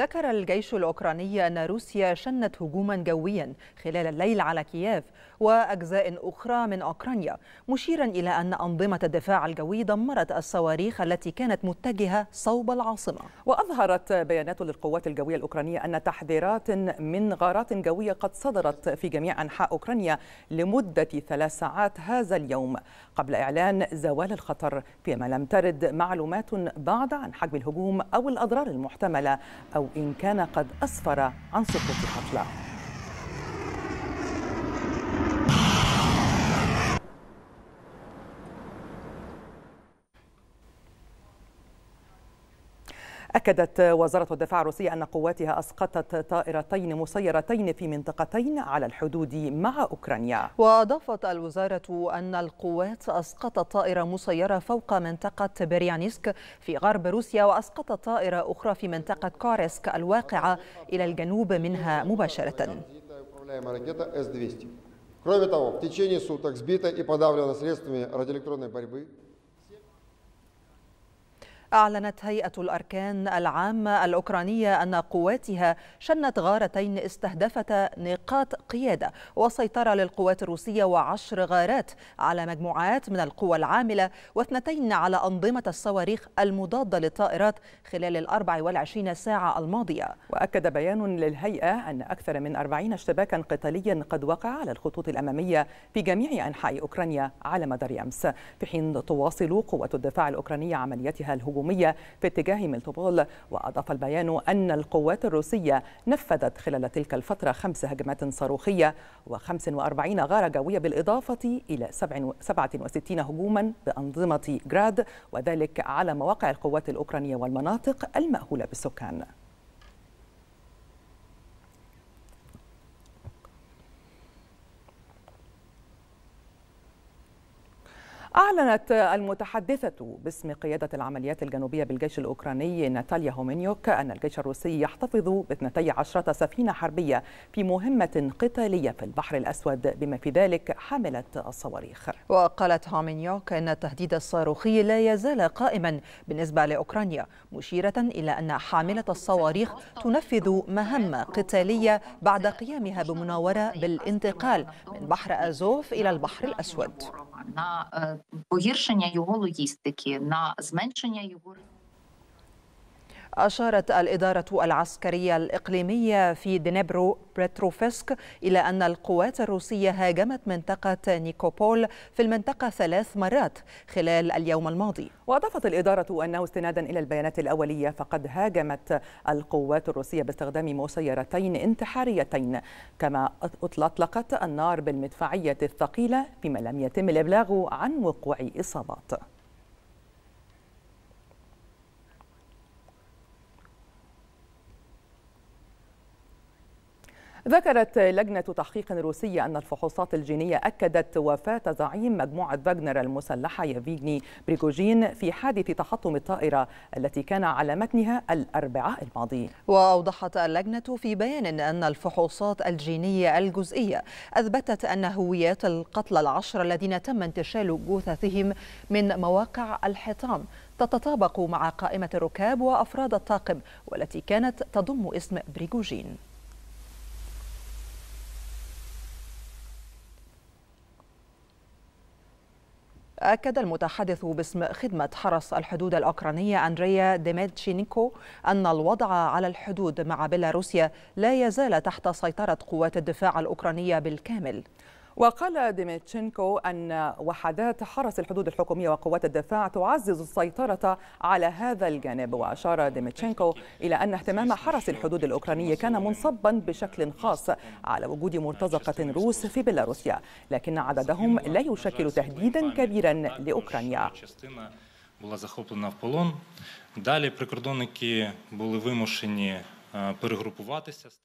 وذكر الجيش الأوكراني أن روسيا شنت هجوما جويا خلال الليل على كييف وأجزاء أخرى من أوكرانيا مشيرا إلى أن أنظمة الدفاع الجوي دمرت الصواريخ التي كانت متجهة صوب العاصمة وأظهرت بيانات للقوات الجوية الأوكرانية أن تحذيرات من غارات جوية قد صدرت في جميع أنحاء أوكرانيا لمدة ثلاث ساعات هذا اليوم قبل إعلان زوال الخطر فيما لم ترد معلومات بعد عن حجم الهجوم أو الأضرار المحتملة أو إن كان قد أسفر عن سقوط الحفلة أكدت وزارة الدفاع الروسية أن قواتها أسقطت طائرتين مسيرتين في منطقتين على الحدود مع أوكرانيا وأضافت الوزارة أن القوات أسقطت طائرة مسيرة فوق منطقة بريانيسك في غرب روسيا وأسقطت طائرة أخرى في منطقة كاريسك الواقعة إلى الجنوب منها مباشرة Кроме того, в течение суток сбито и подавлено средствами радиоэлектронной борьбы أعلنت هيئة الأركان العامة الأوكرانية أن قواتها شنت غارتين استهدفتا نقاط قيادة وسيطرة للقوات الروسية وعشر غارات على مجموعات من القوى العاملة واثنتين على أنظمة الصواريخ المضادة للطائرات خلال الأربع والعشرين ساعة الماضية وأكد بيان للهيئة أن أكثر من أربعين اشتباكا قتاليا قد وقع على الخطوط الأمامية في جميع أنحاء أوكرانيا على مدار أمس في حين تواصل قوة الدفاع الأوكرانية عملياتها الهجومية الهجومية في اتجاه ميلتوبول وأضاف البيان أن القوات الروسية نفذت خلال تلك الفترة خمس هجمات صاروخية و45 غارة جوية بالإضافة إلى 67 هجوما بأنظمة جراد وذلك على مواقع القوات الأوكرانية والمناطق المأهولة بالسكان أعلنت المتحدثة باسم قيادة العمليات الجنوبية بالجيش الأوكراني ناتاليا هومينيوك أن الجيش الروسي يحتفظ ب عشرة سفينة حربية في مهمة قتالية في البحر الأسود بما في ذلك حاملة الصواريخ وقالت هومينيوك أن التهديد الصاروخي لا يزال قائما بالنسبة لأوكرانيا مشيرة إلى أن حاملة الصواريخ تنفذ مهمة قتالية بعد قيامها بمناورة بالانتقال من بحر أزوف إلى البحر الأسود на е, погіршення його логістики, на зменшення його أشارت الإدارة العسكرية الإقليمية في دنيبرو بريتروفسك إلى أن القوات الروسية هاجمت منطقة نيكوبول في المنطقة ثلاث مرات خلال اليوم الماضي وأضافت الإدارة أنه استنادا إلى البيانات الأولية فقد هاجمت القوات الروسية باستخدام مسيرتين انتحاريتين كما أطلقت النار بالمدفعية الثقيلة فيما لم يتم الإبلاغ عن وقوع إصابات ذكرت لجنة تحقيق روسية أن الفحوصات الجينية أكدت وفاة زعيم مجموعة فاغنر المسلحة يفيغني بريجوجين في حادث تحطم الطائرة التي كان على متنها الأربعاء الماضي وأوضحت اللجنة في بيان أن الفحوصات الجينية الجزئية أثبتت أن هويات القتلى العشر الذين تم انتشال جثثهم من مواقع الحطام تتطابق مع قائمة الركاب وأفراد الطاقم والتي كانت تضم اسم بريجوجين. أكد المتحدث باسم خدمة حرس الحدود الأوكرانية أندريا ديميتشينيكو أن الوضع على الحدود مع بيلاروسيا لا يزال تحت سيطرة قوات الدفاع الأوكرانية بالكامل وقال ديميتشينكو أن وحدات حرس الحدود الحكومية وقوات الدفاع تعزز السيطرة على هذا الجانب وأشار ديميتشينكو إلى أن اهتمام حرس الحدود الأوكراني كان منصبا بشكل خاص على وجود مرتزقة روس في بيلاروسيا لكن عددهم لا يشكل تهديدا كبيرا لأوكرانيا була захоплена в полон. Далі прикордонники були вимушені э, перегрупуватися.